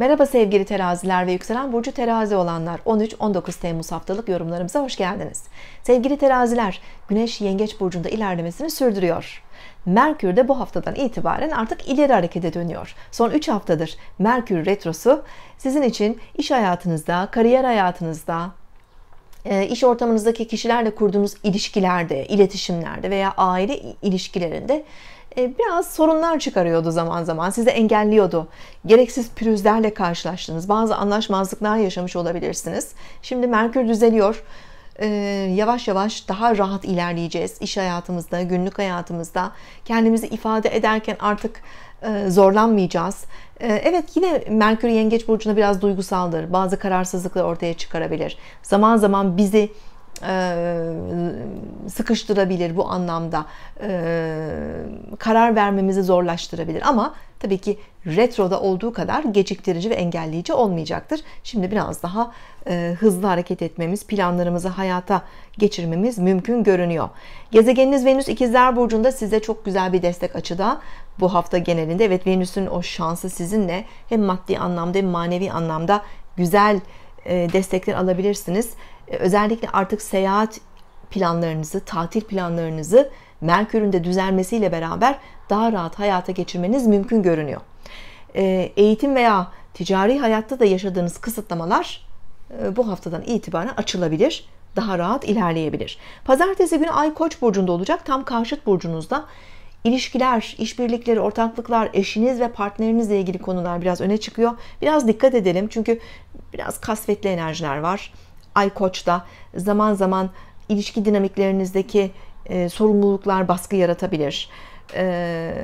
Merhaba sevgili teraziler ve yükselen burcu terazi olanlar 13-19 Temmuz haftalık yorumlarımıza hoş geldiniz. Sevgili teraziler güneş yengeç burcunda ilerlemesini sürdürüyor. Merkür de bu haftadan itibaren artık ileri harekete dönüyor. Son 3 haftadır Merkür retrosu sizin için iş hayatınızda, kariyer hayatınızda, ee, iş ortamınızdaki kişilerle kurduğunuz ilişkilerde, iletişimlerde veya aile ilişkilerinde e, biraz sorunlar çıkarıyordu zaman zaman. Size engelliyordu. Gereksiz pürüzlerle karşılaştınız. Bazı anlaşmazlıklar yaşamış olabilirsiniz. Şimdi Merkür düzeliyor. Ee, yavaş yavaş daha rahat ilerleyeceğiz. iş hayatımızda, günlük hayatımızda kendimizi ifade ederken artık e, zorlanmayacağız. Ee, evet yine Merkür Yengeç Burcu'na biraz duygusaldır. Bazı kararsızlıkları ortaya çıkarabilir. Zaman zaman bizi e, sıkıştırabilir bu anlamda e, karar vermemizi zorlaştırabilir ama tabii ki retroda olduğu kadar geciktirici ve engelleyici olmayacaktır. Şimdi biraz daha e, hızlı hareket etmemiz, planlarımızı hayata geçirmemiz mümkün görünüyor. Gezegeniniz Venüs İkizler burcunda size çok güzel bir destek açıda. Bu hafta genelinde evet Venüs'ün o şansı sizinle hem maddi anlamda hem manevi anlamda güzel e, destekler alabilirsiniz. E, özellikle artık seyahat planlarınızı, tatil planlarınızı Merkür'ün de düzelmesiyle beraber daha rahat hayata geçirmeniz mümkün görünüyor. E, eğitim veya ticari hayatta da yaşadığınız kısıtlamalar bu haftadan itibaren açılabilir daha rahat ilerleyebilir. Pazartesi günü Ay Koç burcunda olacak. Tam karşıt burcunuzda İlişkiler, işbirlikleri, ortaklıklar, eşiniz ve partnerinizle ilgili konular biraz öne çıkıyor. Biraz dikkat edelim çünkü biraz kasvetli enerjiler var. Ay Koç'ta zaman zaman ilişki dinamiklerinizdeki e, sorumluluklar baskı yaratabilir. E,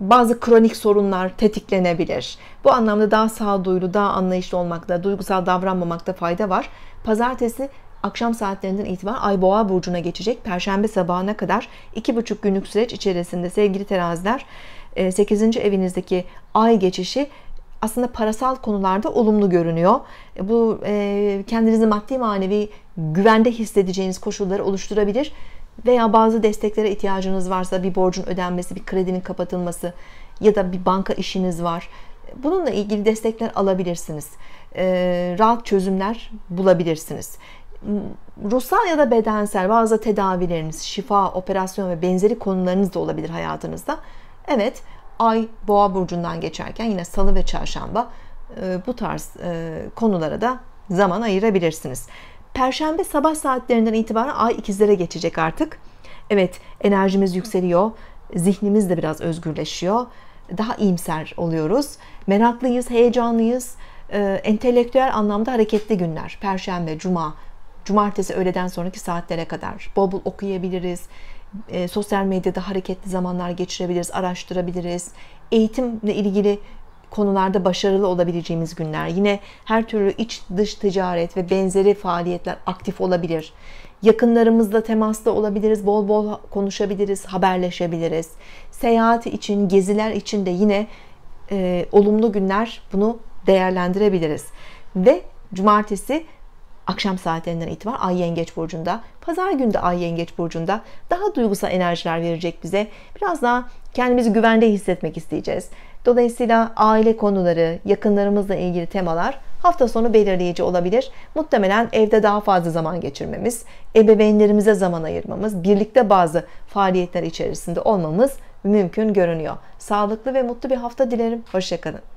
bazı kronik sorunlar tetiklenebilir. Bu anlamda daha sağduyulu, daha anlayışlı olmakta, duygusal davranmamakta fayda var. Pazartesi akşam saatlerinden itibaren Ay Boğa burcuna geçecek. Perşembe sabahına kadar 2,5 günlük süreç içerisinde sevgili teraziler 8. E, evinizdeki ay geçişi aslında parasal konularda olumlu görünüyor. E, bu e, kendinizi maddi manevi güvende hissedeceğiniz koşulları oluşturabilir veya bazı desteklere ihtiyacınız varsa bir borcun ödenmesi, bir kredinin kapatılması ya da bir banka işiniz var. Bununla ilgili destekler alabilirsiniz. Rahat çözümler bulabilirsiniz ruhsal ya da bedensel bazı tedavileriniz, şifa, operasyon ve benzeri konularınız da olabilir hayatınızda. Evet, ay boğa burcundan geçerken yine salı ve çarşamba e, bu tarz e, konulara da zaman ayırabilirsiniz. Perşembe sabah saatlerinden itibaren ay ikizlere geçecek artık. Evet, enerjimiz yükseliyor. Zihnimiz de biraz özgürleşiyor. Daha iyimser oluyoruz. Meraklıyız, heyecanlıyız. E, entelektüel anlamda hareketli günler. Perşembe, cuma, Cumartesi öğleden sonraki saatlere kadar bol bol okuyabiliriz. E, sosyal medyada hareketli zamanlar geçirebiliriz, araştırabiliriz. Eğitimle ilgili konularda başarılı olabileceğimiz günler. Yine her türlü iç dış ticaret ve benzeri faaliyetler aktif olabilir. Yakınlarımızla temasta olabiliriz, bol bol konuşabiliriz, haberleşebiliriz. Seyahat için, geziler için de yine e, olumlu günler bunu değerlendirebiliriz. Ve cumartesi akşam saatlerinden itibaren Ay Yengeç Burcu'nda, pazar günü de Ay Yengeç Burcu'nda daha duygusal enerjiler verecek bize. Biraz daha kendimizi güvende hissetmek isteyeceğiz. Dolayısıyla aile konuları, yakınlarımızla ilgili temalar hafta sonu belirleyici olabilir. Muhtemelen evde daha fazla zaman geçirmemiz, ebeveynlerimize zaman ayırmamız, birlikte bazı faaliyetler içerisinde olmamız mümkün görünüyor. Sağlıklı ve mutlu bir hafta dilerim. Hoşçakalın.